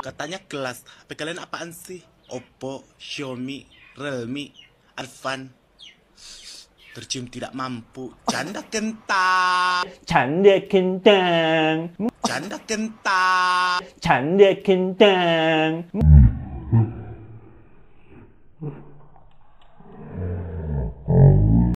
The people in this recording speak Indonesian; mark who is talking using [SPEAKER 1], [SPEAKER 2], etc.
[SPEAKER 1] Katanya kelas. tapi kalian apaan sih? Oppo, Xiaomi, Realme,
[SPEAKER 2] Advan Tercium tidak mampu. Canda kentang. Canda kentang. Canda kentang. Canda kentang.